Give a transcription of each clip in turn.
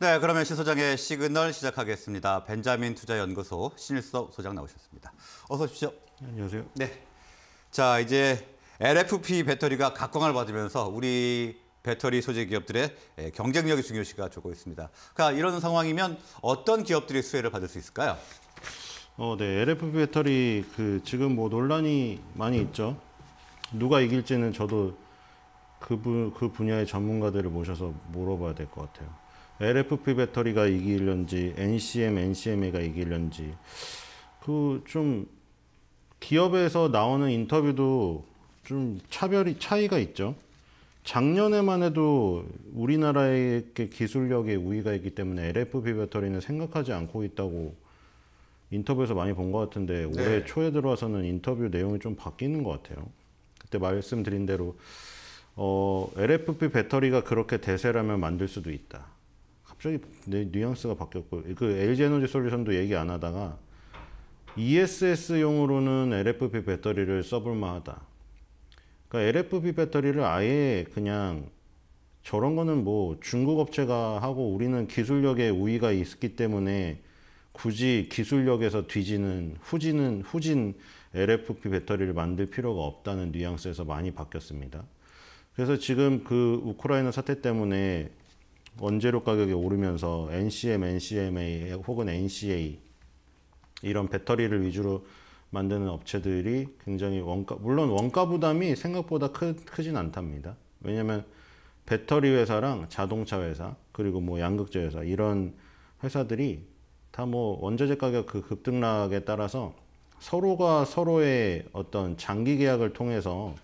네, 그러면 신 소장의 시그널 시작하겠습니다. 벤자민 투자연구소 신일섭 소장 나오셨습니다. 어서 오십시오. 안녕하세요. 네. 자, 이제 LFP 배터리가 각광을 받으면서 우리 배터리 소재 기업들의 예, 경쟁력의 중요시가 조고 있습니다. 그러니까 이런 상황이면 어떤 기업들이 수혜를 받을 수 있을까요? 어, 네. LFP 배터리 그 지금 뭐 논란이 많이 있죠. 누가 이길지는 저도 그, 부, 그 분야의 전문가들을 모셔서 물어봐야 될 것 같아요. LFP 배터리가 이기려는지 NCM, NCMA가 이기려는지 그좀 기업에서 나오는 인터뷰도 좀 차별이 차이가 있죠. 작년에만 해도 우리나라의 기술력의 우위가 있기 때문에 LFP 배터리는 생각하지 않고 있다고 인터뷰에서 많이 본 것 같은데 올해 네. 초에 들어와서는 인터뷰 내용이 좀 바뀌는 것 같아요. 그때 말씀드린 대로 어, LFP 배터리가 그렇게 대세라면 만들 수도 있다. 갑자기 내 네, 뉘앙스가 바뀌었고 그 LG 에너지 솔루션도 얘기 안 하다가 ESS용으로는 LFP 배터리를 써볼 만하다. 그러니까 LFP 배터리를 아예 그냥 저런 거는 뭐 중국 업체가 하고 우리는 기술력의 우위가 있기 때문에 굳이 기술력에서 뒤지는 후진은 후진 LFP 배터리를 만들 필요가 없다는 뉘앙스에서 많이 바뀌었습니다. 그래서 지금 그 우크라이나 사태 때문에 원재료 가격이 오르면서 NCM, NCMA 혹은 NCA 이런 배터리를 위주로 만드는 업체들이 굉장히 원가 물론 원가 부담이 생각보다 크, 크진 않답니다. 왜냐면 하 배터리 회사랑 자동차 회사 그리고 뭐 양극재 회사 이런 회사들이 다 뭐 원자재 가격 그 급등락에 따라서 서로가 서로의 어떤 장기 계약을 통해서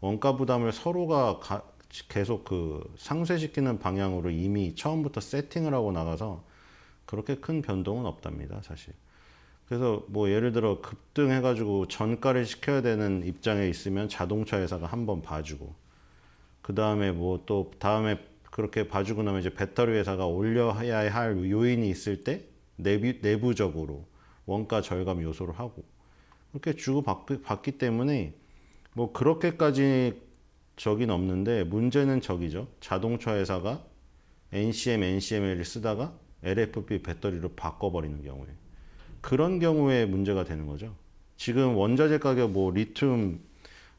원가 부담을 서로가 가, 계속 그 상쇄시키는 방향으로 이미 처음부터 세팅을 하고 나가서 그렇게 큰 변동은 없답니다, 사실. 그래서 뭐 예를 들어 급등해가지고 전가를 시켜야 되는 입장에 있으면 자동차 회사가 한번 봐주고 그 다음에 뭐 또 다음에 그렇게 봐주고 나면 이제 배터리 회사가 올려야 할 요인이 있을 때 내부, 내부적으로 원가 절감 요소를 하고 그렇게 주고받기 때문에 뭐 그렇게까지 적이 없는데 문제는 적이죠. 자동차 회사가 NCM, NCML을 쓰다가 LFP 배터리로 바꿔버리는 경우에 그런 경우에 문제가 되는 거죠. 지금 원자재 가격 뭐 리튬,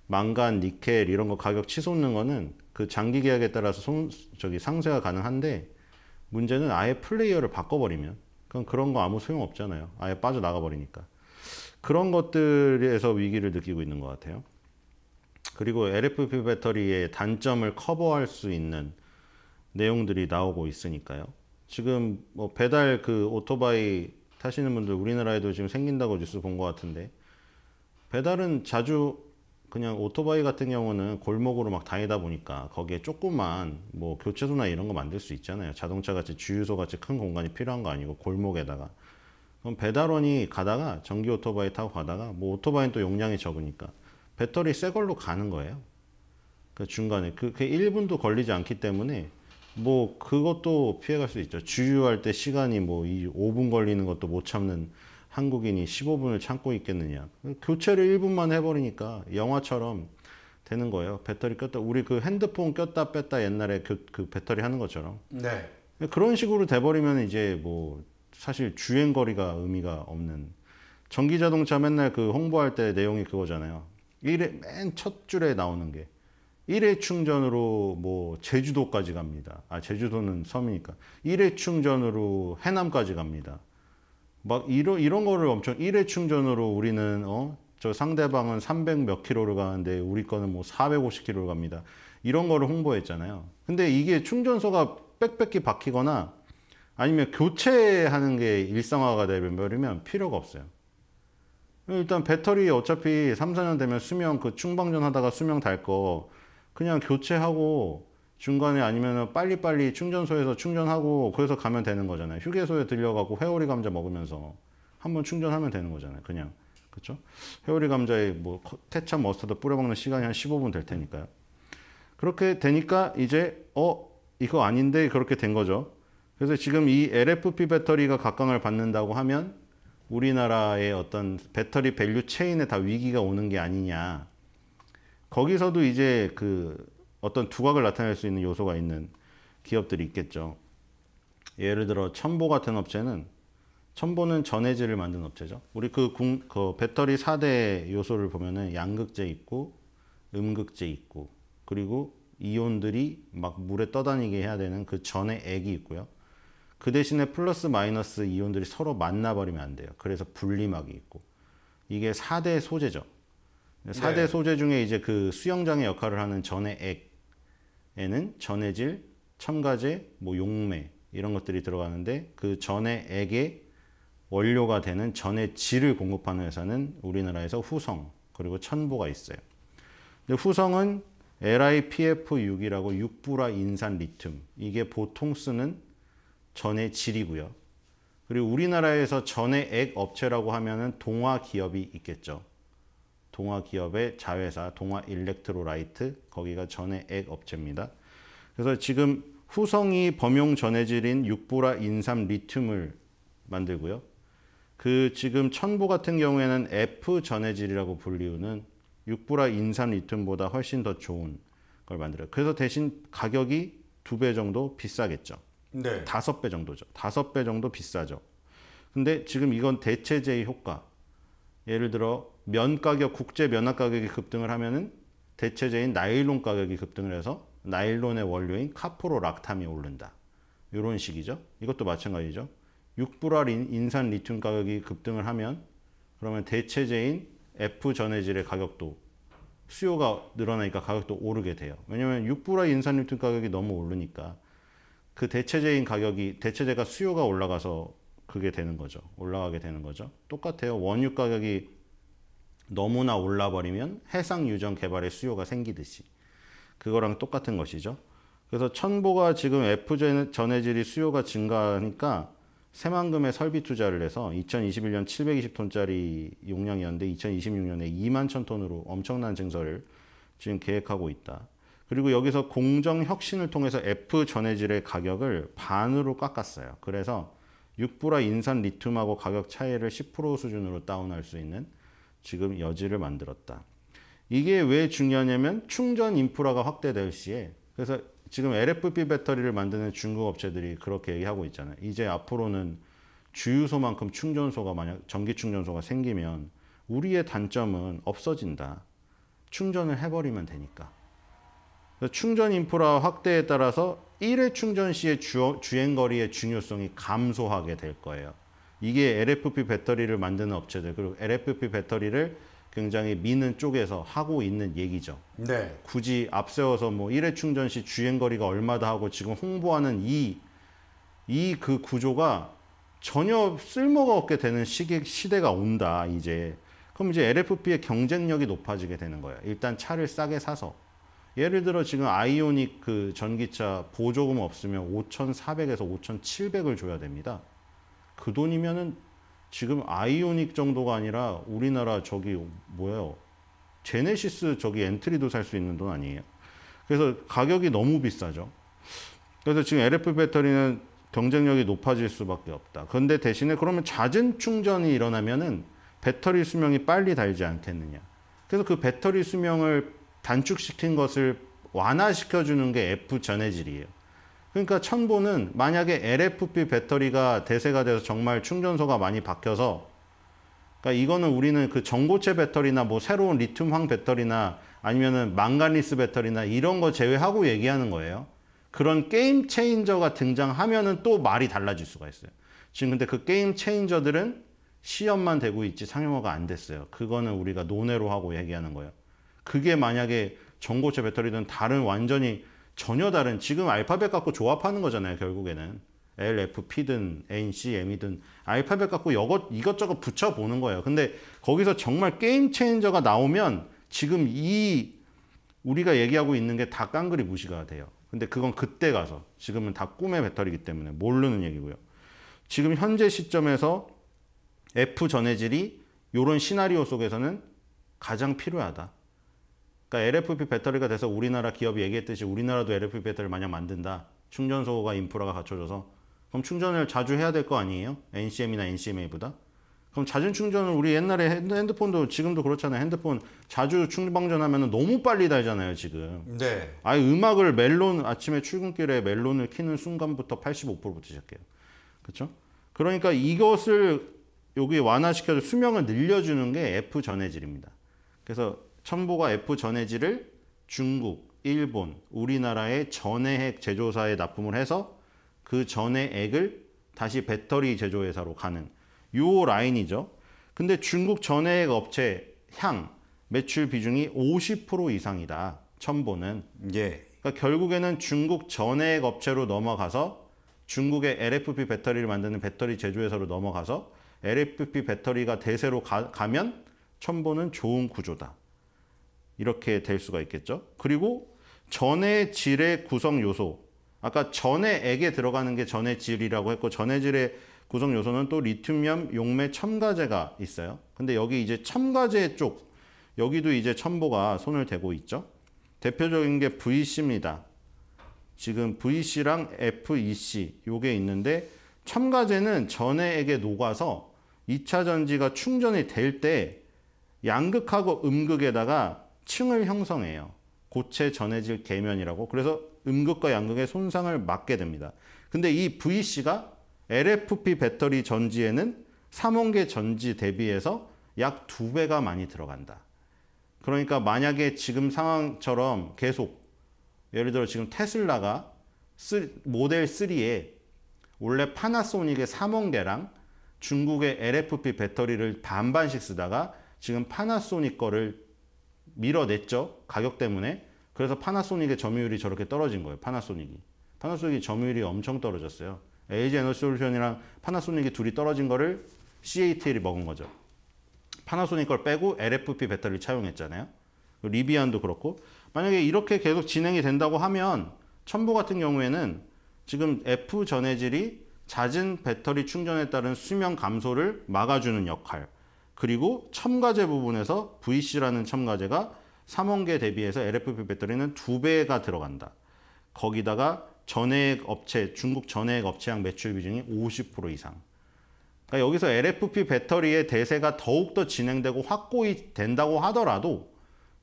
망간, 니켈 이런 거 가격 치솟는 거는 그 장기 계약에 따라서 손, 저기 상쇄가 가능한데 문제는 아예 플레이어를 바꿔버리면 그럼 그런 거 아무 소용 없잖아요. 아예 빠져나가 버리니까 그런 것들에서 위기를 느끼고 있는 것 같아요. 그리고 LFP 배터리의 단점을 커버할 수 있는 내용들이 나오고 있으니까요. 지금 뭐 배달 그 오토바이 타시는 분들 우리나라에도 지금 생긴다고 뉴스 본 것 같은데 배달은 자주 그냥 오토바이 같은 경우는 골목으로 막 다니다 보니까 거기에 조그만 뭐 교체소나 이런 거 만들 수 있잖아요. 자동차 같이 주유소 같이 큰 공간이 필요한 거 아니고 골목에다가 그럼 배달원이 가다가 전기 오토바이 타고 가다가 뭐 오토바이는 또 용량이 적으니까 배터리 새 걸로 가는 거예요. 그 중간에 그, 그 1분도 걸리지 않기 때문에 뭐 그것도 피해갈 수 있죠. 주유할 때 시간이 뭐 이 5분 걸리는 것도 못 참는 한국인이 15분을 참고 있겠느냐. 교체를 1분만 해버리니까 영화처럼 되는 거예요. 배터리 꼈다 우리 그 핸드폰 꼈다 뺐다 옛날에 그, 그 배터리 하는 것처럼. 네. 그런 식으로 돼버리면 이제 뭐 사실 주행 거리가 의미가 없는 전기 자동차 맨날 그 홍보할 때 내용이 그거잖아요. 1회 맨첫 줄에 나오는 게 1회 충전으로 뭐 제주도까지 갑니다. 아 제주도는 섬이니까 1회 충전으로 해남까지 갑니다. 막 이런 이런 거를 엄청 1회 충전으로 우리는 어저 상대방은 300몇 킬로를 가는데 우리 거는 뭐 450킬로를 갑니다. 이런 거를 홍보했잖아요. 근데 이게 충전소가 빽빽히 박히거나 아니면 교체하는 게 일상화가 되면 필요가 없어요. 일단 배터리 어차피 3, 4년 되면 수명 그 충방전 하다가 수명 달 거 그냥 교체하고 중간에 아니면 빨리빨리 충전소에서 충전하고 그래서 가면 되는 거잖아요. 휴게소에 들려가고 회오리 감자 먹으면서 한번 충전하면 되는 거잖아요. 그냥. 그쵸 회오리 감자에 뭐 태차 머스터드 뿌려 먹는 시간이 한 15분 될 테니까요. 그렇게 되니까 이제 어 이거 아닌데 그렇게 된 거죠. 그래서 지금 이 LFP 배터리가 각광을 받는다고 하면 우리나라의 어떤 배터리 밸류 체인에 다 위기가 오는 게 아니냐. 거기서도 이제 그 어떤 두각을 나타낼 수 있는 요소가 있는 기업들이 있겠죠. 예를 들어 첨보 같은 업체는 첨보는 전해질을 만든 업체죠. 우리 그, 궁, 그 배터리 4대 요소를 보면은 양극재 있고 음극재 있고 그리고 이온들이 막 물에 떠다니게 해야 되는 그 전의 액이 있고요. 그 대신에 플러스 마이너스 이온들이 서로 만나버리면 안 돼요. 그래서 분리막이 있고. 이게 4대 소재죠. 4대 네. 소재 중에 이제 그 수영장의 역할을 하는 전해액에는 전해질, 첨가제, 뭐 용매 이런 것들이 들어가는데 그 전해액의 원료가 되는 전해질을 공급하는 회사는 우리나라에서 후성 그리고 천보가 있어요. 근데 후성은 LIPF6이라고 6부라 인산 리튬 이게 보통 쓰는 전의 질이고요. 그리고 우리나라에서 전의 액 업체라고 하면은 동화 기업이 있겠죠. 동화 기업의 자회사 동화 일렉트로라이트 거기가 전의 액 업체입니다. 그래서 지금 후성이 범용 전해질인 육보라 인삼 리튬을 만들고요. 그 지금 천보 같은 경우에는 F 전해질이라고 불리우는 육보라 인삼 리튬보다 훨씬 더 좋은 걸 만들어요. 그래서 대신 가격이 두 배 정도 비싸겠죠. 네. 5배 정도죠. 5배 정도 비싸죠. 근데 지금 이건 대체제의 효과. 예를 들어 면 가격, 국제 면화 가격이 급등을 하면은 대체제인 나일론 가격이 급등을 해서 나일론의 원료인 카프로 락탐이 오른다. 이런 식이죠. 이것도 마찬가지죠. 6불알 인산 리튬 가격이 급등을 하면 그러면 대체제인 F 전해질의 가격도 수요가 늘어나니까 가격도 오르게 돼요. 왜냐면 6불알 인산 리튬 가격이 너무 오르니까 그 대체제인 가격이 대체제가 수요가 올라가서 그게 되는 거죠. 올라가게 되는 거죠. 똑같아요. 원유 가격이 너무나 올라 버리면 해상 유전 개발의 수요가 생기듯이 그거랑 똑같은 것이죠. 그래서 천보가 지금 F 전해질이 수요가 증가하니까 새만금의 설비 투자를 해서 2021년 720톤짜리 용량이었는데 2026년에 2만 0 톤으로 엄청난 증설을 지금 계획하고 있다. 그리고 여기서 공정 혁신을 통해서 F 전해질의 가격을 반으로 깎았어요. 그래서 6부라 인산 리튬하고 가격 차이를 10% 수준으로 다운할 수 있는 지금 여지를 만들었다. 이게 왜 중요하냐면 충전 인프라가 확대될 시에 그래서 지금 LFP 배터리를 만드는 중국 업체들이 그렇게 얘기하고 있잖아요. 이제 앞으로는 주유소만큼 충전소가 만약 전기 충전소가 생기면 우리의 단점은 없어진다. 충전을 해버리면 되니까. 충전 인프라 확대에 따라서 1회 충전 시의 주, 행거리의 중요성이 감소하게 될 거예요. 이게 LFP 배터리를 만드는 업체들 그리고 LFP 배터리를 굉장히 미는 쪽에서 하고 있는 얘기죠. 네. 굳이 앞세워서 뭐 1회 충전 시 주행거리가 얼마다 하고 지금 홍보하는 이 이 그 구조가 전혀 쓸모가 없게 되는 시기, 시대가 온다 이제. 그럼 이제 LFP의 경쟁력이 높아지게 되는 거예요. 일단 차를 싸게 사서 예를 들어 지금 아이오닉 그 전기차 보조금 없으면 5,400에서 5,700을 줘야 됩니다. 그 돈이면은 지금 아이오닉 정도가 아니라 우리나라 저기 뭐예요? 제네시스 저기 엔트리도 살 수 있는 돈 아니에요. 그래서 가격이 너무 비싸죠. 그래서 지금 LF 배터리는 경쟁력이 높아질 수밖에 없다. 그런데 대신에 그러면 잦은 충전이 일어나면은 배터리 수명이 빨리 달지 않겠느냐. 그래서 그 배터리 수명을 단축시킨 것을 완화시켜주는 게 F 전해질이에요. 그러니까 천보는 만약에 LFP 배터리가 대세가 돼서 정말 충전소가 많이 바뀌어서 그러니까 이거는 우리는 그 전고체 배터리나 뭐 새로운 리튬황 배터리나 아니면은 망가니스 배터리나 이런 거 제외하고 얘기하는 거예요. 그런 게임 체인저가 등장하면은 또 말이 달라질 수가 있어요. 지금 근데 그 게임 체인저들은 시험만 되고 있지 상용화가 안 됐어요. 그거는 우리가 논외로 하고 얘기하는 거예요. 그게 만약에 전고체 배터리든 다른 완전히 전혀 다른 지금 알파벳 갖고 조합하는 거잖아요 결국에는 LFP든 NCM이든 알파벳 갖고 이것, 이것저것 붙여보는 거예요 근데 거기서 정말 게임 체인저가 나오면 지금 이 우리가 얘기하고 있는 게 다 깡그리 무시가 돼요 근데 그건 그때 가서 지금은 다 꿈의 배터리기 이 때문에 모르는 얘기고요 지금 현재 시점에서 F 전해질이 이런 시나리오 속에서는 가장 필요하다 그러니까 LFP 배터리가 돼서 우리나라 기업이 얘기했듯이 우리나라도 LFP 배터리를 만약 만든다. 충전소가 인프라가 갖춰져서 그럼 충전을 자주 해야 될 거 아니에요? NCM이나 NCMA보다? 그럼 자은충전을 우리 옛날에 핸드폰도 지금도 그렇잖아요. 핸드폰 자주 충방전하면 너무 빨리 달잖아요, 지금. 네. 아예 음악을 멜론 아침에 출근길에 멜론을 키는 순간부터 85%부터 시작해요. 그렇죠? 그러니까 이것을 여기 완화시켜서 수명을 늘려주는 게 F 전해질입니다. 그래서 첨보가 F 전해지를 중국, 일본, 우리나라의 전해액 제조사에 납품을 해서 그 전해액을 다시 배터리 제조회사로 가는 요 라인이죠. 근데 중국 전해액 업체 향 매출 비중이 50% 이상이다. 첨보는. 예. 그러니까 결국에는 중국 전해액 업체로 넘어가서 중국의 LFP 배터리를 만드는 배터리 제조회사로 넘어가서 LFP 배터리가 대세로 가, 가면 첨보는 좋은 구조다. 이렇게 될 수가 있겠죠. 그리고 전의 질의 구성 요소. 아까 전의 액에 들어가는 게 전의 질이라고 했고 전의 질의 구성 요소는 또 리튬염 용매 첨가제가 있어요. 근데 여기 이제 첨가제 쪽 여기도 이제 첨보가 손을 대고 있죠. 대표적인 게 VC입니다. 지금 VC랑 FEC 요게 있는데 첨가제는 전해액에 녹아서 2차 전지가 충전이 될 때 양극하고 음극에다가 층을 형성해요. 고체 전해질 계면이라고. 그래서 음극과 양극의 손상을 막게 됩니다. 근데 이 VC가 LFP 배터리 전지에는 삼원계 전지 대비해서 약 두배가 많이 들어간다. 그러니까 만약에 지금 상황처럼 계속 예를 들어 지금 테슬라가 모델 3에 원래 파나소닉의 3원계랑 중국의 LFP 배터리를 반반씩 쓰다가 지금 파나소닉 거를 밀어냈죠. 가격 때문에. 그래서 파나소닉의 점유율이 저렇게 떨어진 거예요. 파나소닉이. 파나소닉이 점유율이 엄청 떨어졌어요. LG 에너지 솔루션이랑 파나소닉이 둘이 떨어진 거를 CATL이 먹은 거죠. 파나소닉 걸 빼고 LFP 배터리를 차용했잖아요. 리비안도 그렇고 만약에 이렇게 계속 진행이 된다고 하면 첨부 같은 경우에는 지금 F 전해질이 잦은 배터리 충전에 따른 수명 감소를 막아주는 역할 그리고 첨가제 부분에서 VC라는 첨가제가 3원계 대비해서 LFP 배터리는 2배가 들어간다. 거기다가 전액 업체, 중국 전액 업체향 매출 비중이 50% 이상. 그러니까 여기서 LFP 배터리의 대세가 더욱더 진행되고 확고히 된다고 하더라도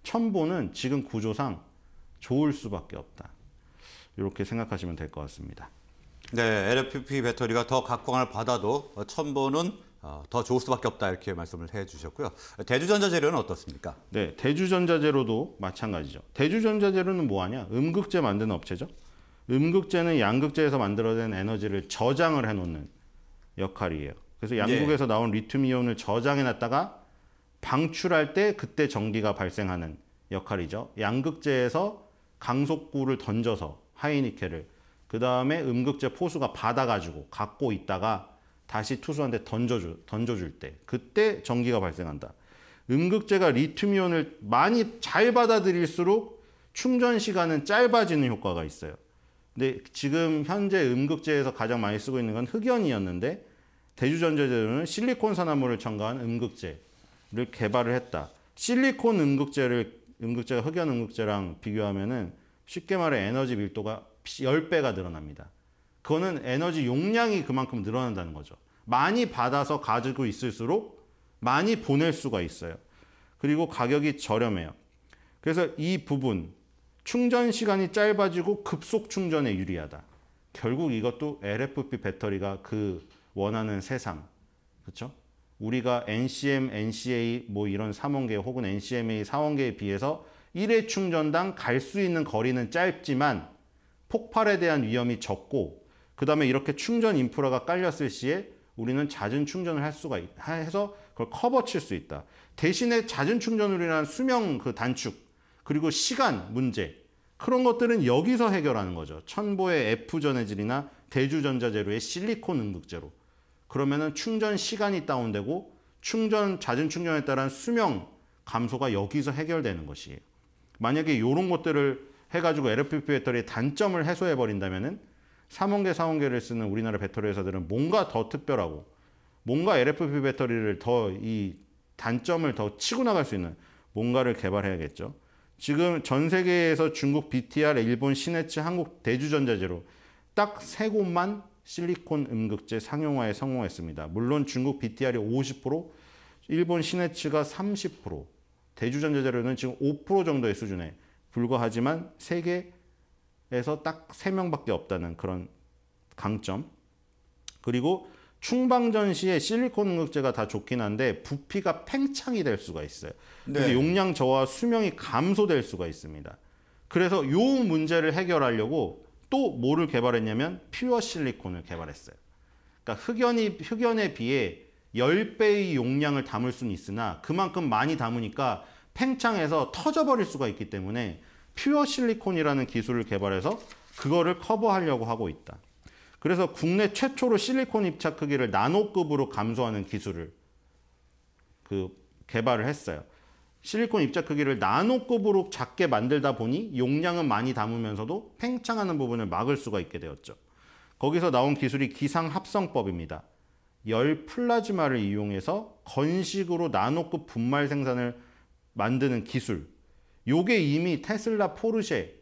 첨보는 지금 구조상 좋을 수밖에 없다. 이렇게 생각하시면 될 것 같습니다. 네, LFP 배터리가 더 각광을 받아도 첨보는 어, 더 좋을 수밖에 없다 이렇게 말씀을 해주셨고요. 대주전자재료는 어떻습니까? 네, 대주전자재료도 마찬가지죠. 대주전자재료는 뭐하냐? 음극재 만드는 업체죠. 음극재는 양극재에서 만들어낸 에너지를 저장을 해놓는 역할이에요. 그래서 네. 양극에서 예. 나온 리튬이온을 저장해놨다가 방출할 때 그때 전기가 발생하는 역할이죠. 양극재에서 강속구를 던져서 하이니켈을 그 다음에 음극재 포수가 받아가지고 갖고 있다가 다시 투수한테 던져주, 던져줄 때 그때 전기가 발생한다. 음극재가 리튬이온을 많이 잘 받아들일수록 충전 시간은 짧아지는 효과가 있어요. 근데 지금 현재 음극재에서 가장 많이 쓰고 있는 건 흑연이었는데 대주전자제료는 실리콘 산화물을 첨가한 음극재를 개발을 했다. 실리콘 음극재를 음극재가 흑연 음극재랑 비교하면은 쉽게 말해 에너지 밀도가 10배가 늘어납니다. 그거는 에너지 용량이 그만큼 늘어난다는 거죠. 많이 받아서 가지고 있을수록 많이 보낼 수가 있어요. 그리고 가격이 저렴해요. 그래서 이 부분 충전 시간이 짧아지고 급속 충전에 유리하다. 결국 이것도 LFP 배터리가 그 원하는 세상. 그렇죠? 우리가 NCM, NCA 뭐 이런 3원계 혹은 NCMA 4원계에 비해서 1회 충전당 갈 수 있는 거리는 짧지만 폭발에 대한 위험이 적고 그 다음에 이렇게 충전 인프라가 깔렸을 시에 우리는 잦은 충전을 할 수가 있, 해서 그걸 커버 칠 수 있다. 대신에 잦은 충전으로 인한 수명 그 단축, 그리고 시간 문제, 그런 것들은 여기서 해결하는 거죠. 천보의 F전해질이나 대주전자제로의 실리콘 응극제로 그러면은 충전 시간이 다운되고 충전, 잦은 충전에 따른 수명 감소가 여기서 해결되는 것이에요. 만약에 이런 것들을 해가지고 LFP 배터리의 단점을 해소해버린다면은 3원계, 4원계를 쓰는 우리나라 배터리 회사들은 뭔가 더 특별하고 뭔가 LFP 배터리를 더 이 단점을 더 치고 나갈 수 있는 뭔가를 개발해야겠죠. 지금 전 세계에서 중국 BTR, 일본 시네츠, 한국 대주전자재로 딱세 곳만 실리콘 음극재 상용화에 성공했습니다. 물론 중국 BTR이 50%, 일본 시네츠가 30%, 대주전자재료는 지금 5% 정도의 수준에 불과하지만 세계 에서 딱 3명밖에 없다는 그런 강점. 그리고 충방전 시에 실리콘 응급제가 다 좋긴 한데 부피가 팽창이 될 수가 있어요. 네. 용량 저하 수명이 감소될 수가 있습니다. 그래서 요 문제를 해결하려고 또 뭐를 개발했냐면 퓨어 실리콘을 개발했어요. 그러니까 흑연이 흑연에 비해 10배의 용량을 담을 수는 있으나 그만큼 많이 담으니까 팽창해서 터져버릴 수가 있기 때문에 퓨어 실리콘이라는 기술을 개발해서 그거를 커버하려고 하고 있다. 그래서 국내 최초로 실리콘 입자 크기를 나노급으로 감소하는 기술을 그 개발을 했어요. 실리콘 입자 크기를 나노급으로 작게 만들다 보니 용량은 많이 담으면서도 팽창하는 부분을 막을 수가 있게 되었죠. 거기서 나온 기술이 기상합성법입니다. 열 플라즈마를 이용해서 건식으로 나노급 분말 생산을 만드는 기술 요게 이미 테슬라 포르쉐,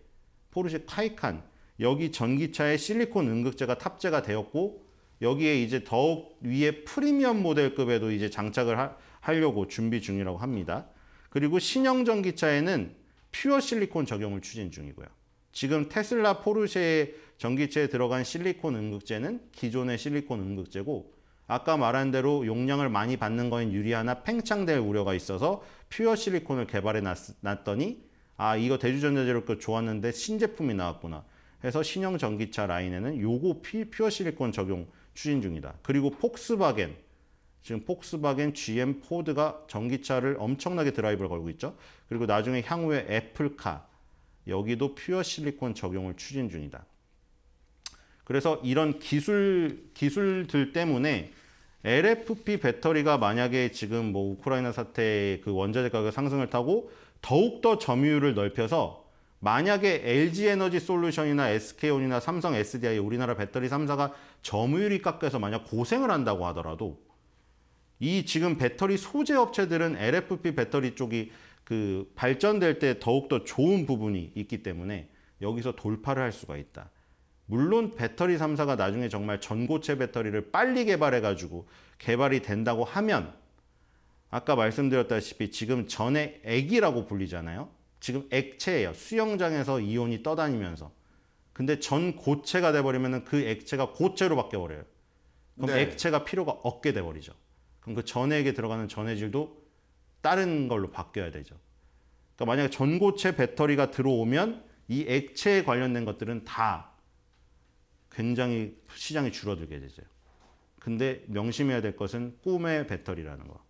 포르쉐 타이칸 여기 전기차에 실리콘 응극제가 탑재가 되었고 여기에 이제 더욱 위에 프리미엄 모델급에도 이제 장착을 하, 하려고 준비 중이라고 합니다. 그리고 신형 전기차에는 퓨어 실리콘 적용을 추진 중이고요. 지금 테슬라 포르쉐의 전기차에 들어간 실리콘 응극제는 기존의 실리콘 응극제고 아까 말한 대로 용량을 많이 받는 거인 유리하나 팽창될 우려가 있어서 퓨어 실리콘을 개발해 놨더니 아 이거 대주전자제로그 좋았는데 신제품이 나왔구나 해서 신형 전기차 라인에는 요거 퓨어 실리콘 적용 추진 중이다. 그리고 폭스바겐 지금 폭스바겐, GM, 포드가 전기차를 엄청나게 드라이브를 걸고 있죠. 그리고 나중에 향후에 애플카 여기도 퓨어 실리콘 적용을 추진 중이다. 그래서 이런 기술, 기술들 때문에 LFP 배터리가 만약에 지금 뭐 우크라이나 사태의 그 원자재 가격 상승을 타고 더욱더 점유율을 넓혀서 만약에 LG 에너지 솔루션이나 SK온이나 삼성 SDI 우리나라 배터리 3사가 점유율이 깎여서 만약 고생을 한다고 하더라도 이 지금 배터리 소재 업체들은 LFP 배터리 쪽이 그 발전될 때 더욱더 좋은 부분이 있기 때문에 여기서 돌파를 할 수가 있다. 물론 배터리 3사가 나중에 정말 전고체 배터리를 빨리 개발해가지고 개발이 된다고 하면 아까 말씀드렸다시피 지금 전에 액이라고 불리잖아요. 지금 액체예요. 수영장에서 이온이 떠다니면서. 근데 전 고체가 돼버리면 그 액체가 고체로 바뀌어버려요. 그럼 네. 액체가 필요가 없게 돼버리죠. 그럼 그 전액에 들어가는 전해질도 다른 걸로 바뀌어야 되죠. 그러니까 만약에 전고체 배터리가 들어오면 이 액체에 관련된 것들은 다 굉장히 시장이 줄어들게 되죠. 근데 명심해야 될 것은 꿈의 배터리라는 거.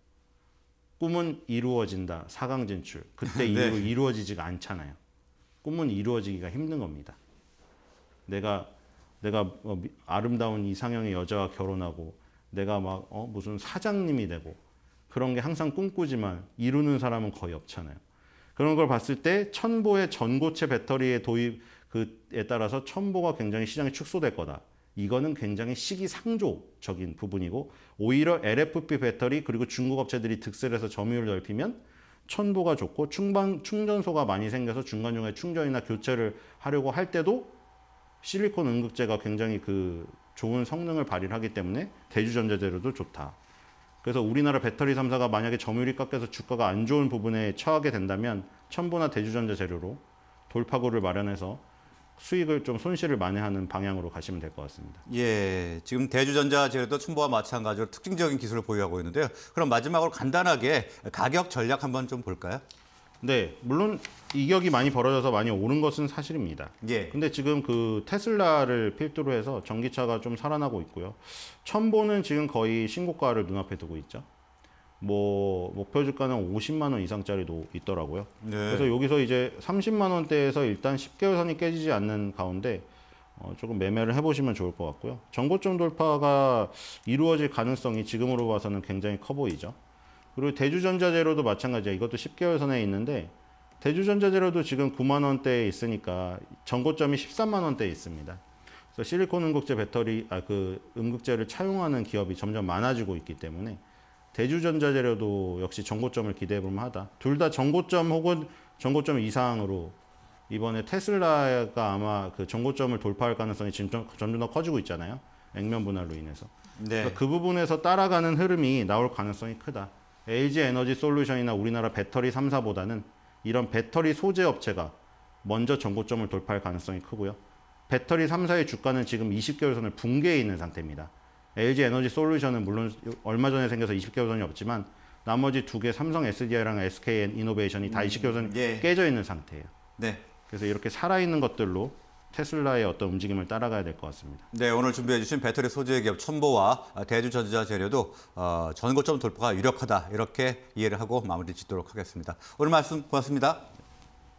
꿈은 이루어진다. 사강 진출. 그때 이후 네. 이루어지지가 않잖아요. 꿈은 이루어지기가 힘든 겁니다. 내가 내가 뭐 아름다운 이상형의 여자와 결혼하고 내가 막 어, 무슨 사장님이 되고 그런 게 항상 꿈꾸지만 이루는 사람은 거의 없잖아요. 그런 걸 봤을 때 천보의 전고체 배터리의 도입 그에 따라서 첨보가 굉장히 시장에축소될거다 이거는 굉장히 시기상조적인 부분이고 오히려 LFP 배터리 그리고 중국 업체들이 득세를 해서 점유율을 넓히면 첨보가 좋고 충방, 충전소가 많이 생겨서 중간중간에 충전이나 교체를 하려고 할 때도 실리콘 응급제가 굉장히 그 좋은 성능을 발휘하기 때문에 대주전자재료도 좋다. 그래서 우리나라 배터리 3사가 만약에 점유율이 깎여서 주가가 안 좋은 부분에 처하게 된다면 첨보나 대주전자 재료로 돌파구를 마련해서 수익을 좀 손실을 많이 하는 방향으로 가시면 될 것 같습니다. 예, 지금 대주전자 제도 춘보와 마찬가지로 특징적인 기술을 보유하고 있는데요. 그럼 마지막으로 간단하게 가격 전략 한번 좀 볼까요? 네, 물론 이격이 많이 벌어져서 많이 오른 것은 사실입니다. 예. 근데 지금 그 테슬라를 필두로 해서 전기차가 좀 살아나고 있고요. 첨보는 지금 거의 신고가를 눈앞에 두고 있죠. 뭐 목표 뭐 주가는 50만 원 이상짜리도 있더라고요. 네. 그래서 여기서 이제 30만 원대에서 일단 10개월 선이 깨지지 않는 가운데 어, 조금 매매를 해보시면 좋을 것 같고요. 전고점 돌파가 이루어질 가능성이 지금으로 봐서는 굉장히 커 보이죠. 그리고 대주전자재로도 마찬가지예요. 이것도 10개월 선에 있는데 대주전자재료도 지금 9만 원대에 있으니까 전고점이 13만 원대에 있습니다. 그래서 실리콘 음극재 배터리 아 그 음극재를 차용하는 기업이 점점 많아지고 있기 때문에 대주전자재료도 역시 정고점을 기대해 볼만 하다. 둘 다 정고점 혹은 정고점 이상으로 이번에 테슬라가 아마 그 정고점을 돌파할 가능성이 점점, 점점 더 커지고 있잖아요. 액면 분할로 인해서. 네. 그러니까 그 부분에서 따라가는 흐름이 나올 가능성이 크다. LG 에너지 솔루션이나 우리나라 배터리 3사보다는 이런 배터리 소재 업체가 먼저 정고점을 돌파할 가능성이 크고요. 배터리 3사의 주가는 지금 20개월 선을 붕괴해 있는 상태입니다. LG 에너지 솔루션은 물론 얼마 전에 생겨서 20개 월선이 없지만 나머지 두 개 삼성 SDI랑 SKN 이노베이션이 다 20개 음, 월선이 예. 깨져 있는 상태예요. 네. 그래서 이렇게 살아있는 것들로 테슬라의 어떤 움직임을 따라가야 될 것 같습니다. 네, 오늘 준비해주신 배터리 소재 기업 첨보와 대주전자 재료도 어, 전고점 돌파가 유력하다 이렇게 이해를 하고 마무리 짓도록 하겠습니다. 오늘 말씀 고맙습니다.